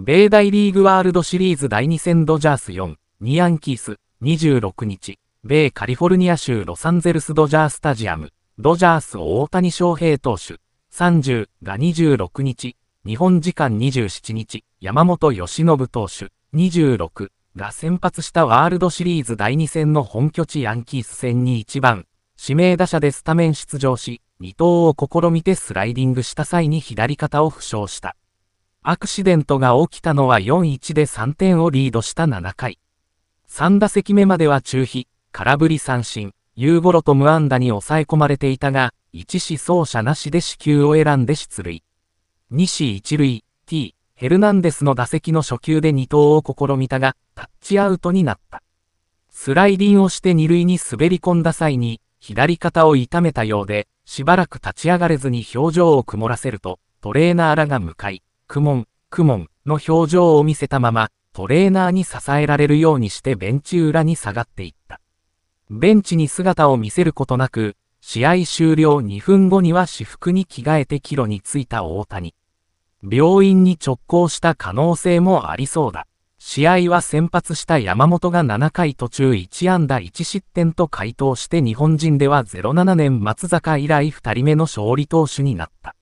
米大リーグワールドシリーズ第2戦ドジャース4、2ヤンキース、26日、米カリフォルニア州ロサンゼルスドジャースタジアム、ドジャース大谷翔平投手、30が26日、日本時間27日、山本由伸投手、26が先発したワールドシリーズ第2戦の本拠地ヤンキース戦に1番、指名打者でスタメン出場し、2投を試みてスライディングした際に左肩を負傷した。アクシデントが起きたのは4-1で3点をリードした7回。3打席目までは中飛、空振り三振、ユーゴロと無安打に抑え込まれていたが、一死走者なしで死球を選んで出塁。2死一塁、T、ヘルナンデスの打席の初球で2投を試みたが、タッチアウトになった。スライディングをして2塁に滑り込んだ際に、左肩を痛めたようで、しばらく立ち上がれずに表情を曇らせると、トレーナーらが向かい、くもん、くもんの表情を見せたまま、トレーナーに支えられるようにしてベンチ裏に下がっていった。ベンチに姿を見せることなく、試合終了2分後には私服に着替えて帰路に着いた大谷。病院に直行した可能性もありそうだ。試合は先発した山本が7回途中1安打1失点と回答して日本人では07年松坂以来2人目の勝利投手になった。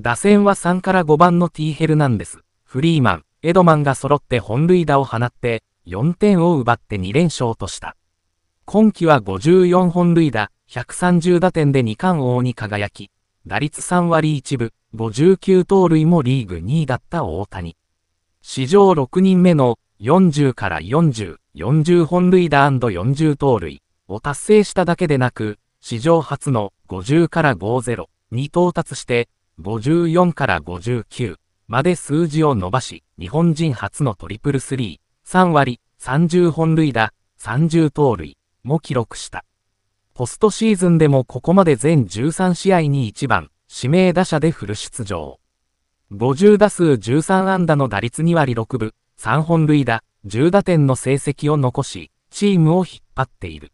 打線は3から5番の T ヘルナンデス、フリーマン、エドマンが揃って本塁打を放って、4点を奪って2連勝とした。今季は54本塁打、130打点で2冠王に輝き、打率3割1分、59盗塁もリーグ2位だった大谷。史上6人目の40から40、40本塁打 &40 盗塁を達成しただけでなく、史上初の50から50に到達して、54から59まで数字を伸ばし、日本人初のトリプルスリー、3割、30本塁打、30盗塁も記録した。ポストシーズンでもここまで全13試合に1番、指名打者でフル出場。50打数13安打の打率2割6分、3本塁打、10打点の成績を残し、チームを引っ張っている。